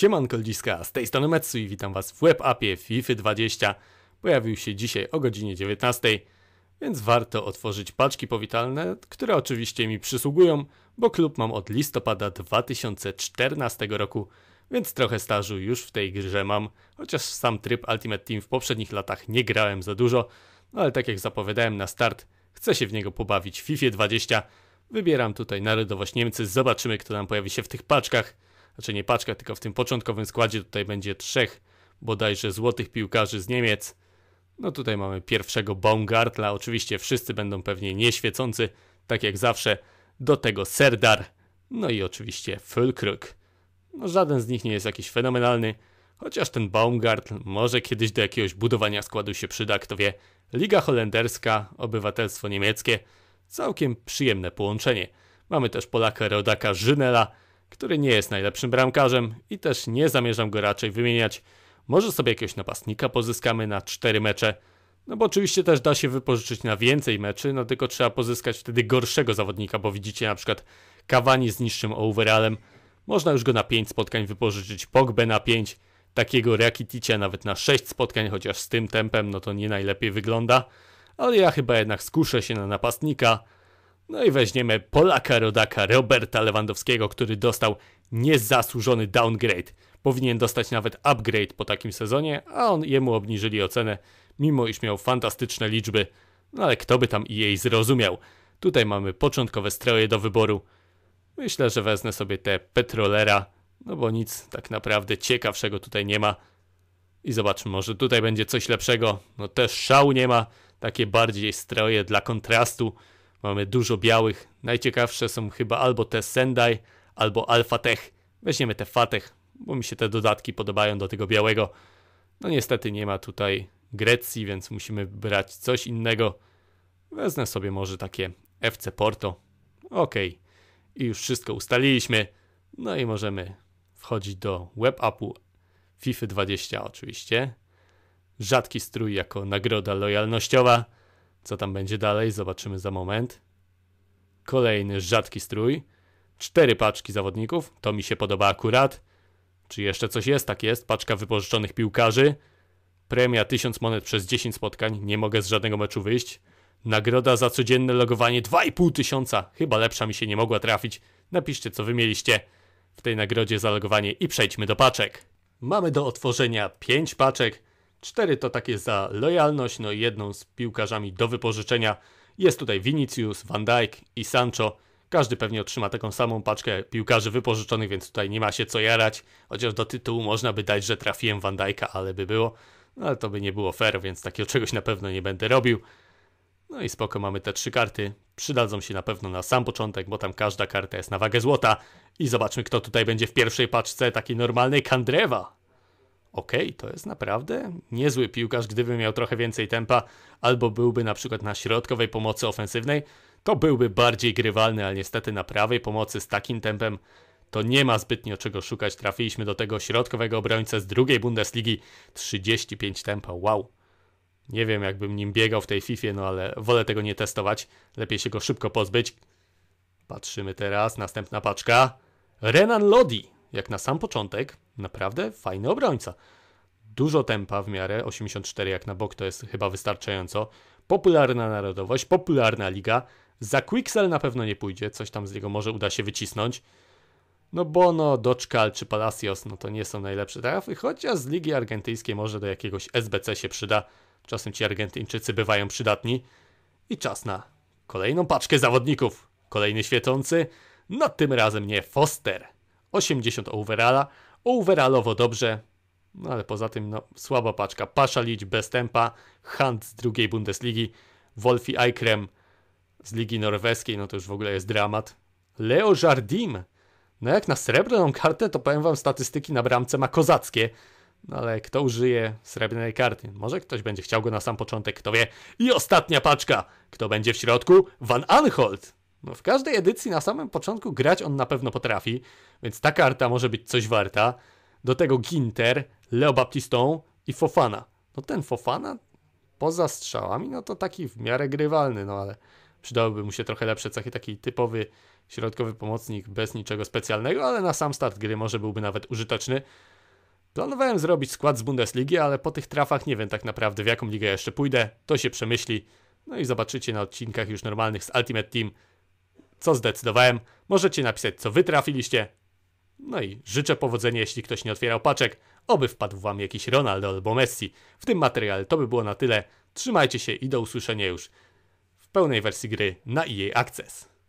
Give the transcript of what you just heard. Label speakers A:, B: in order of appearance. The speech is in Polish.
A: Siemanko ludziska, z tej strony Metsu i witam was w webapie FIFA 20. Pojawił się dzisiaj o godzinie 19, więc warto otworzyć paczki powitalne, które oczywiście mi przysługują, bo klub mam od listopada 2014 roku, więc trochę stażu już w tej grze mam, chociaż sam tryb Ultimate Team w poprzednich latach nie grałem za dużo, no ale tak jak zapowiadałem na start, chcę się w niego pobawić w FIFA 20. Wybieram tutaj narodowość Niemcy, zobaczymy kto nam pojawi się w tych paczkach znaczy nie paczka, tylko w tym początkowym składzie tutaj będzie trzech bodajże złotych piłkarzy z Niemiec. No tutaj mamy pierwszego Baumgartla, oczywiście wszyscy będą pewnie nieświecący, tak jak zawsze, do tego Serdar, no i oczywiście Fulkrug. No żaden z nich nie jest jakiś fenomenalny, chociaż ten Baumgartl może kiedyś do jakiegoś budowania składu się przyda, kto wie. Liga holenderska, obywatelstwo niemieckie, całkiem przyjemne połączenie. Mamy też Polaka Rodaka Żynela, który nie jest najlepszym bramkarzem i też nie zamierzam go raczej wymieniać. Może sobie jakiegoś napastnika pozyskamy na 4 mecze. No bo oczywiście też da się wypożyczyć na więcej meczy, no tylko trzeba pozyskać wtedy gorszego zawodnika, bo widzicie na przykład Kawani z niższym overallem. Można już go na 5 spotkań wypożyczyć, Pogbę na 5, takiego Rakiticia nawet na 6 spotkań, chociaż z tym tempem no to nie najlepiej wygląda. Ale ja chyba jednak skuszę się na napastnika, no i weźmiemy Polaka rodaka Roberta Lewandowskiego, który dostał niezasłużony downgrade. Powinien dostać nawet upgrade po takim sezonie, a on jemu obniżyli ocenę, mimo iż miał fantastyczne liczby. No ale kto by tam jej zrozumiał? Tutaj mamy początkowe stroje do wyboru. Myślę, że wezmę sobie te Petrolera, no bo nic tak naprawdę ciekawszego tutaj nie ma. I zobaczmy, może tutaj będzie coś lepszego. No też szału nie ma, takie bardziej stroje dla kontrastu. Mamy dużo białych. Najciekawsze są chyba albo te Sendai, albo Alpha Tech. Weźmiemy te Fatech, bo mi się te dodatki podobają do tego białego. No niestety nie ma tutaj Grecji, więc musimy brać coś innego. Wezmę sobie może takie FC Porto. Ok. I już wszystko ustaliliśmy. No i możemy wchodzić do web appu FIFA 20 oczywiście. Rzadki strój jako nagroda lojalnościowa. Co tam będzie dalej, zobaczymy za moment. Kolejny rzadki strój. Cztery paczki zawodników, to mi się podoba akurat. Czy jeszcze coś jest? Tak jest, paczka wypożyczonych piłkarzy. Premia 1000 monet przez 10 spotkań, nie mogę z żadnego meczu wyjść. Nagroda za codzienne logowanie 2,5 tysiąca. Chyba lepsza mi się nie mogła trafić. Napiszcie, co wy mieliście w tej nagrodzie za logowanie i przejdźmy do paczek. Mamy do otworzenia 5 paczek. Cztery to takie za lojalność, no i jedną z piłkarzami do wypożyczenia. Jest tutaj Vinicius, Van Dijk i Sancho. Każdy pewnie otrzyma taką samą paczkę piłkarzy wypożyczonych, więc tutaj nie ma się co jarać. Chociaż do tytułu można by dać, że trafiłem Van Dijka, ale by było. No ale to by nie było fair, więc takiego czegoś na pewno nie będę robił. No i spoko, mamy te trzy karty. Przydadzą się na pewno na sam początek, bo tam każda karta jest na wagę złota. I zobaczmy, kto tutaj będzie w pierwszej paczce takiej normalnej kandrewa okej, okay, to jest naprawdę niezły piłkarz, gdyby miał trochę więcej tempa, albo byłby na przykład na środkowej pomocy ofensywnej, to byłby bardziej grywalny, ale niestety na prawej pomocy z takim tempem to nie ma zbytnio czego szukać. Trafiliśmy do tego środkowego obrońcę z drugiej Bundesligi, 35 tempa, wow. Nie wiem, jakbym nim biegał w tej Fifie, no ale wolę tego nie testować. Lepiej się go szybko pozbyć. Patrzymy teraz, następna paczka. Renan Lodi, jak na sam początek, naprawdę fajny obrońca. Dużo tempa w miarę, 84 jak na bok to jest chyba wystarczająco. Popularna narodowość, popularna liga. Za Quixel na pewno nie pójdzie, coś tam z niego może uda się wycisnąć. No Bono, Doczkal czy Palacios, no to nie są najlepsze trafy, chociaż z Ligi Argentyńskiej może do jakiegoś SBC się przyda. Czasem ci Argentyńczycy bywają przydatni. I czas na kolejną paczkę zawodników. Kolejny świecący, no tym razem nie Foster. 80 overalla, Overallowo dobrze, no ale poza tym no, słaba paczka. Paszalić bez tempa, Hunt z drugiej Bundesligi, Wolfi Eikrem z Ligi Norweskiej, no to już w ogóle jest dramat. Leo Jardim, no jak na srebrną kartę, to powiem wam, statystyki na bramce ma kozackie. No ale kto użyje srebrnej karty? Może ktoś będzie chciał go na sam początek, kto wie. I ostatnia paczka. Kto będzie w środku? Van Anholt. No, w każdej edycji na samym początku grać on na pewno potrafi, więc ta karta może być coś warta. Do tego Ginter, Leo i Fofana. No ten Fofana poza strzałami, no to taki w miarę grywalny, no ale przydałoby mu się trochę lepsze cechy, taki typowy środkowy pomocnik bez niczego specjalnego, ale na sam start gry może byłby nawet użyteczny. Planowałem zrobić skład z Bundesligi, ale po tych trafach nie wiem tak naprawdę w jaką ligę jeszcze pójdę, to się przemyśli. No i zobaczycie na odcinkach już normalnych z Ultimate Team, co zdecydowałem. Możecie napisać, co wy trafiliście. No i życzę powodzenia, jeśli ktoś nie otwierał paczek. Oby wpadł wam jakiś Ronaldo albo Messi. W tym materiale to by było na tyle. Trzymajcie się i do usłyszenia już w pełnej wersji gry na EA Access.